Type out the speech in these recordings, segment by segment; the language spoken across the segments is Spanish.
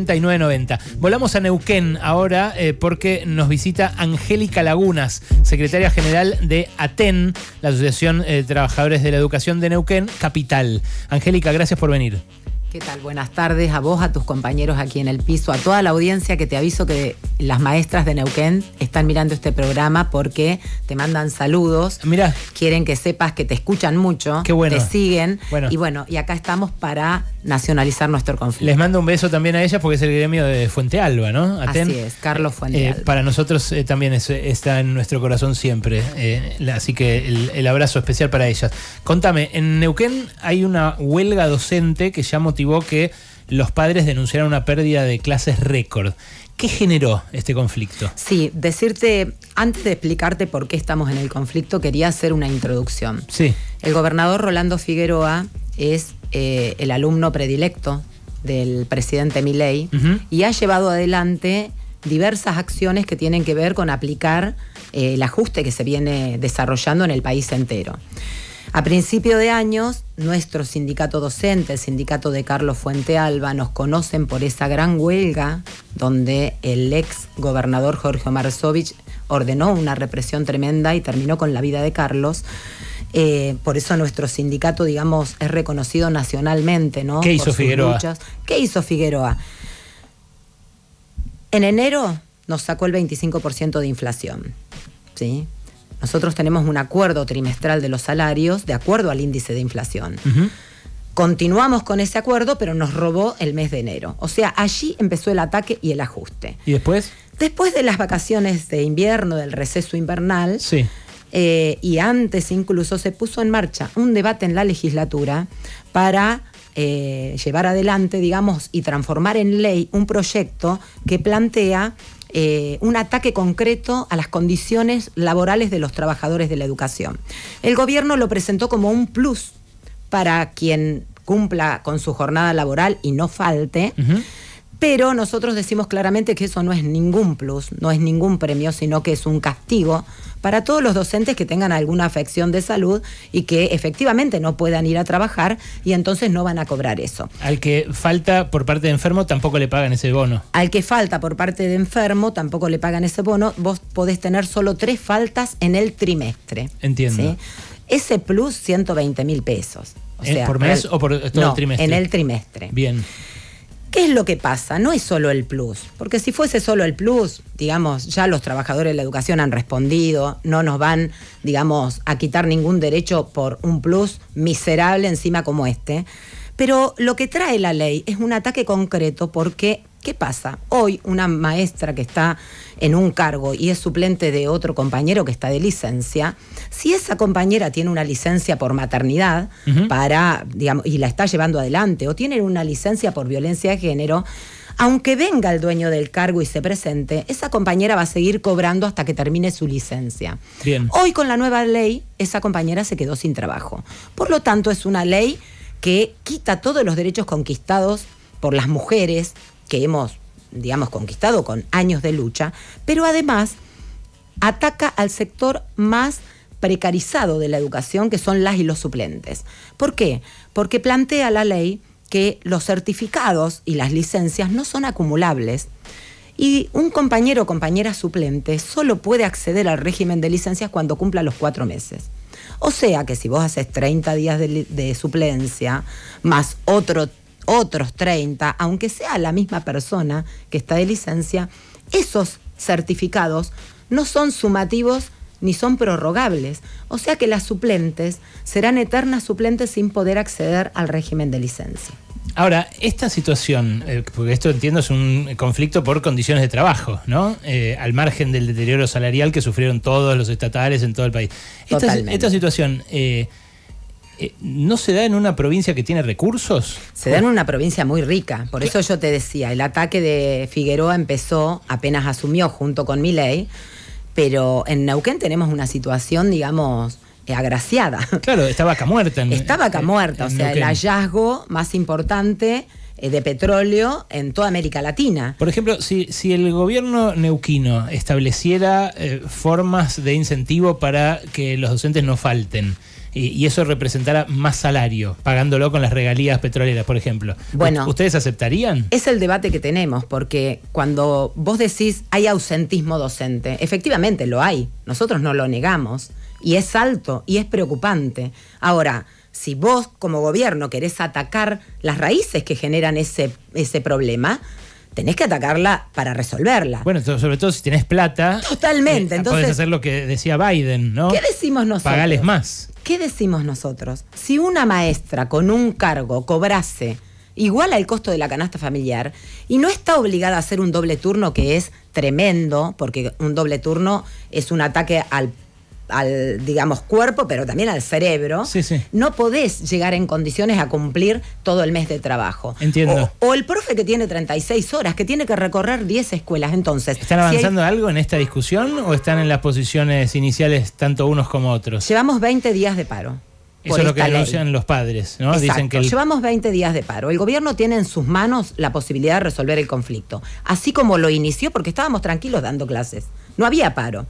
8990. Volamos a Neuquén ahora eh, porque nos visita Angélica Lagunas, secretaria general de ATEN, la Asociación eh, de Trabajadores de la Educación de Neuquén, Capital. Angélica, gracias por venir. ¿Qué tal? Buenas tardes a vos, a tus compañeros aquí en el piso, a toda la audiencia que te aviso que las maestras de Neuquén están mirando este programa porque te mandan saludos. Mira. Quieren que sepas que te escuchan mucho. Qué bueno. Te siguen. Bueno. Y bueno, y acá estamos para nacionalizar nuestro conflicto. Les mando un beso también a ellas porque es el gremio de Fuente Alba, ¿no? Así es, Carlos eh, Fuente eh, Alba. para nosotros eh, también está en nuestro corazón siempre. así que el, el abrazo especial para ellas. Contame, en Neuquén hay una huelga docente que ya motivó que los padres denunciaron una pérdida de clases récord. ¿Qué generó este conflicto? Sí, decirte, antes de explicarte por qué estamos en el conflicto, quería hacer una introducción. Sí. El gobernador Rolando Figueroa es eh, el alumno predilecto del presidente Milei y ha llevado adelante diversas acciones que tienen que ver con aplicar eh, el ajuste que se viene desarrollando en el país entero. A principio de años, nuestro sindicato docente, el sindicato de Carlos Fuente Alba, nos conocen por esa gran huelga donde el ex gobernador Jorge Sovich ordenó una represión tremenda y terminó con la vida de Carlos. Eh, por eso nuestro sindicato, digamos, es reconocido nacionalmente, ¿no? ¿Qué hizo Figueroa? ¿Qué hizo Figueroa? En enero nos sacó el 25% de inflación, ¿sí? Nosotros tenemos un acuerdo trimestral de los salarios de acuerdo al índice de inflación. Continuamos con ese acuerdo, pero nos robó el mes de enero. O sea, allí empezó el ataque y el ajuste. ¿Y después? Después de las vacaciones de invierno, del receso invernal, eh, y antes incluso se puso en marcha un debate en la legislatura para eh, llevar adelante, digamos, y transformar en ley un proyecto que plantea eh, un ataque concreto a las condiciones laborales de los trabajadores de la educación. El gobierno lo presentó como un plus para quien cumpla con su jornada laboral y no falte pero nosotros decimos claramente que eso no es ningún plus, no es ningún premio, sino que es un castigo para todos los docentes que tengan alguna afección de salud y que efectivamente no puedan ir a trabajar y entonces no van a cobrar eso. Al que falta por parte de enfermo tampoco le pagan ese bono. Al que falta por parte de enfermo tampoco le pagan ese bono. Vos podés tener solo tres faltas en el trimestre. Entiendo. Ese plus 120 mil pesos. O sea, ¿Por mes o por todo el trimestre? En el trimestre. Bien. ¿Qué es lo que pasa? No es solo el plus, porque si fuese solo el plus, digamos, ya los trabajadores de la educación han respondido, no nos van, digamos, a quitar ningún derecho por un plus miserable encima como este. Pero lo que trae la ley es un ataque concreto porque ¿Qué pasa? Hoy una maestra que está en un cargo y es suplente de otro compañero que está de licencia, si esa compañera tiene una licencia por maternidad para, digamos, y la está llevando adelante, o tiene una licencia por violencia de género, aunque venga el dueño del cargo y se presente, esa compañera va a seguir cobrando hasta que termine su licencia. Hoy con la nueva ley, esa compañera se quedó sin trabajo. Por lo tanto, es una ley que quita todos los derechos conquistados por las mujeres, que hemos, digamos, conquistado con años de lucha, pero además ataca al sector más precarizado de la educación, que son las y los suplentes. ¿Por qué? Porque plantea la ley que los certificados y las licencias no son acumulables y un compañero o compañera suplente solo puede acceder al régimen de licencias cuando cumpla los cuatro meses. O sea que si vos haces 30 días de, de suplencia más otro otros 30, aunque sea la misma persona que está de licencia, esos certificados no son sumativos ni son prorrogables, o sea que las suplentes serán eternas suplentes sin poder acceder al régimen de licencia. Ahora, esta situación, eh, porque esto entiendo es un conflicto por condiciones de trabajo, ¿no? Eh, al margen del deterioro salarial que sufrieron todos los estatales en todo el país. Esta, esta situación... Eh, eh, ¿no se da en una provincia que tiene recursos? Se da en una provincia muy rica, por eso yo te decía, el ataque de Figueroa empezó apenas asumió junto con ley. pero en Neuquén tenemos una situación, digamos, eh, agraciada. Claro, está vaca muerta. En, está vaca eh, muerta, o sea, el hallazgo más importante de petróleo en toda América Latina. Por ejemplo, si, el gobierno neuquino estableciera formas de incentivo para que los docentes no falten, y, eso representará más salario, pagándolo con las regalías petroleras, por ejemplo. Bueno, ¿ustedes aceptarían? Es el debate que tenemos, porque cuando vos decís hay ausentismo docente, efectivamente lo hay, nosotros no lo negamos, y es alto y es preocupante. Ahora, si vos como gobierno querés atacar las raíces que generan ese, ese problema, tenés que atacarla para resolverla. Bueno, sobre todo si tenés plata. Totalmente. Eh, entonces, hacer lo que decía Biden, ¿no? ¿Qué decimos nosotros? Pagales más. ¿Qué decimos nosotros? Si una maestra con un cargo cobrase igual al costo de la canasta familiar y no está obligada a hacer un doble turno que es tremendo, porque un doble turno es un ataque al al, digamos, cuerpo, pero también al cerebro, no podés llegar en condiciones a cumplir todo el mes de trabajo. Entiendo. O, el profe que tiene 36 horas, que tiene que recorrer 10 escuelas. Entonces. ¿Están avanzando algo en esta discusión o están en las posiciones iniciales tanto unos como otros? Llevamos 20 días de paro. Eso es lo que anuncian los padres, ¿no? Dicen que Llevamos 20 días de paro. El gobierno tiene en sus manos la posibilidad de resolver el conflicto, así como lo inició porque estábamos tranquilos dando clases. No había paro.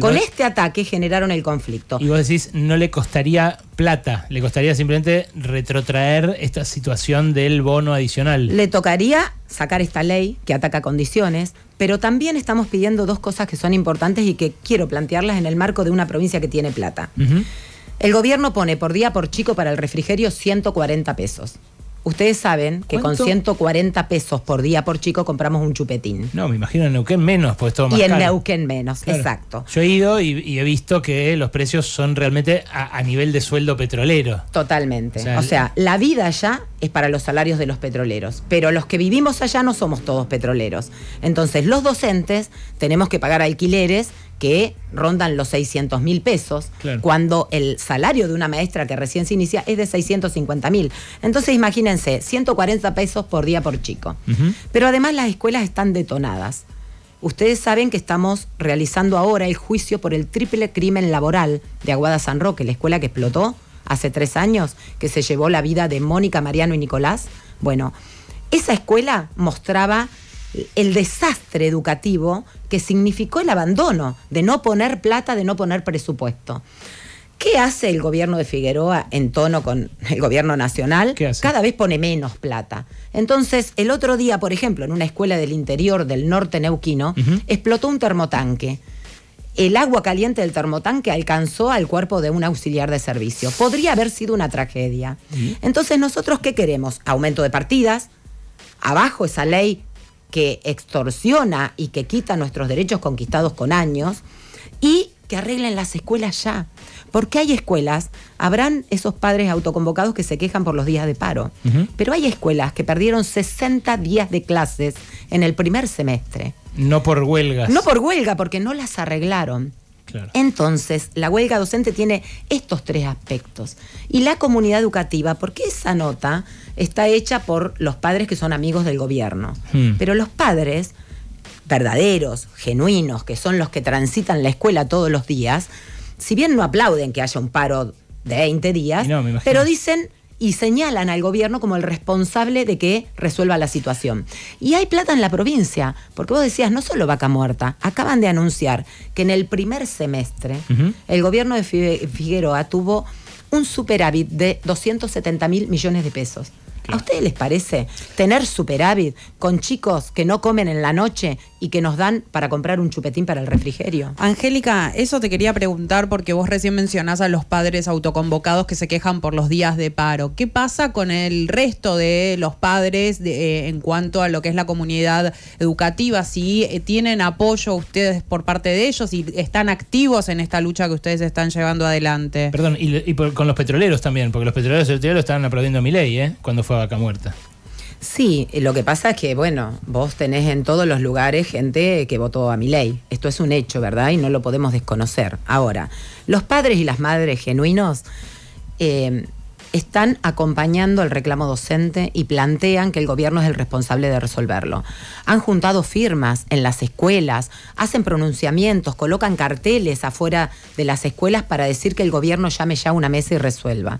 Con este ataque generaron el conflicto. Y vos decís, no le costaría plata, le costaría simplemente retrotraer esta situación del bono adicional. Le tocaría sacar esta ley que ataca condiciones, pero también estamos pidiendo dos cosas que son importantes y que quiero plantearlas en el marco de una provincia que tiene plata. El gobierno pone por día por chico para el refrigerio 140 pesos. Ustedes saben que con 140 pesos por día por chico compramos un chupetín. No, me imagino en Neuquén menos, pues todo más Y en Neuquén menos, exacto. Yo he ido y, he visto que los precios son realmente a, nivel de sueldo petrolero. Totalmente. sea, o sea, la vida allá es para los salarios de los petroleros, pero los que vivimos allá no somos todos petroleros. Entonces, los docentes tenemos que pagar alquileres que rondan los 600 mil pesos, cuando el salario de una maestra que recién se inicia es de 650 mil. Entonces imagínense, 140 pesos por día por chico. Pero además las escuelas están detonadas. Ustedes saben que estamos realizando ahora el juicio por el triple crimen laboral de Aguada San Roque, la escuela que explotó hace tres años, que se llevó la vida de Mónica, Mariano y Nicolás. Bueno, esa escuela mostraba el desastre educativo que significó el abandono de no poner plata, de no poner presupuesto. ¿Qué hace el gobierno de Figueroa en tono con el gobierno nacional? Cada vez pone menos plata. Entonces, el otro día, por ejemplo, en una escuela del interior del norte neuquino, explotó un termotanque. El agua caliente del termotanque alcanzó al cuerpo de un auxiliar de servicio. Podría haber sido una tragedia. Entonces, ¿nosotros qué queremos? Aumento de partidas, abajo esa ley que extorsiona y que quita nuestros derechos conquistados con años y que arreglen las escuelas ya. Porque hay escuelas, habrán esos padres autoconvocados que se quejan por los días de paro, pero hay escuelas que perdieron 60 días de clases en el primer semestre. No por huelgas. No por huelga, porque no las arreglaron. Entonces, la huelga docente tiene estos tres aspectos. Y la comunidad educativa, porque esa nota está hecha por los padres que son amigos del gobierno. Hmm. Pero los padres verdaderos, genuinos, que son los que transitan la escuela todos los días, si bien no aplauden que haya un paro de 20 días, pero dicen, y señalan al gobierno como el responsable de que resuelva la situación. Y hay plata en la provincia, porque vos decías, no solo vaca muerta, acaban de anunciar que en el primer semestre el gobierno de Figueroa tuvo un superávit de 270 mil millones de pesos. ¿A ustedes les parece tener superávit con chicos que no comen en la noche, y que nos dan para comprar un chupetín para el refrigerio. Angélica, eso te quería preguntar porque vos recién mencionás a los padres autoconvocados que se quejan por los días de paro. ¿Qué pasa con el resto de los padres eh, en cuanto a lo que es la comunidad educativa? Si eh, tienen apoyo ustedes por parte de ellos y están activos en esta lucha que ustedes están llevando adelante. Perdón, y, con los petroleros también, porque los petroleros, los petroleros estaban aplaudiendo mi ley, ¿eh? Cuando fue a vaca muerta. Sí, lo que pasa es que, bueno, vos tenés en todos los lugares gente que votó a mi ley. Esto es un hecho, ¿verdad? Y no lo podemos desconocer. Ahora, los padres y las madres genuinos eh, están acompañando el reclamo docente y plantean que el gobierno es el responsable de resolverlo. Han juntado firmas en las escuelas, hacen pronunciamientos, colocan carteles afuera de las escuelas para decir que el gobierno llame ya a una mesa y resuelva.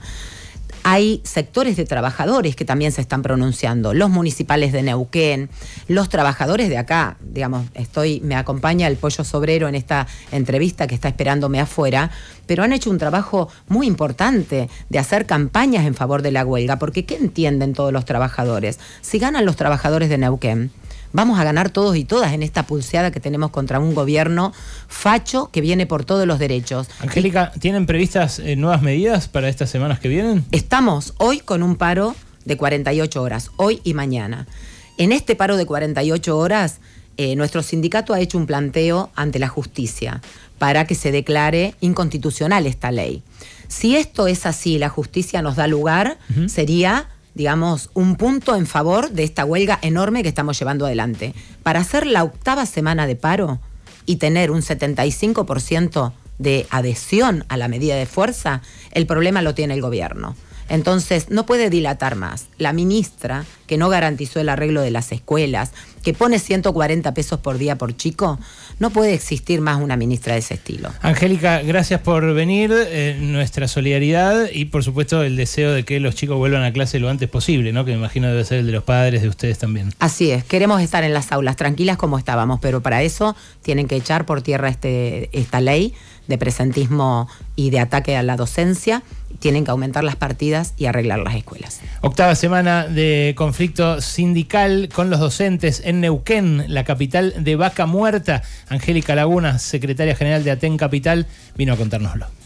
Hay sectores de trabajadores que también se están pronunciando, los municipales de Neuquén, los trabajadores de acá, digamos, estoy, me acompaña el pollo sobrero en esta entrevista que está esperándome afuera, pero han hecho un trabajo muy importante de hacer campañas en favor de la huelga, porque ¿qué entienden todos los trabajadores? Si ganan los trabajadores de Neuquén, vamos a ganar todos y todas en esta pulseada que tenemos contra un gobierno facho que viene por todos los derechos. Angélica, ¿tienen previstas eh, nuevas medidas para estas semanas que vienen? Estamos hoy con un paro de 48 horas, hoy y mañana. En este paro de 48 horas, eh, nuestro sindicato ha hecho un planteo ante la justicia para que se declare inconstitucional esta ley. Si esto es así, la justicia nos da lugar, sería digamos, un punto en favor de esta huelga enorme que estamos llevando adelante. Para hacer la octava semana de paro y tener un 75% de adhesión a la medida de fuerza, el problema lo tiene el gobierno. Entonces, no puede dilatar más. La ministra, que no garantizó el arreglo de las escuelas, que pone 140 pesos por día por chico, no puede existir más una ministra de ese estilo. Angélica, gracias por venir, eh, nuestra solidaridad y por supuesto el deseo de que los chicos vuelvan a clase lo antes posible, ¿no? que me imagino debe ser el de los padres, de ustedes también. Así es, queremos estar en las aulas tranquilas como estábamos, pero para eso tienen que echar por tierra este, esta ley de presentismo y de ataque a la docencia tienen que aumentar las partidas y arreglar las escuelas. Octava semana de conflicto sindical con los docentes Neuquén, la capital de Vaca Muerta. Angélica Laguna, secretaria general de Aten Capital, vino a contárnoslo.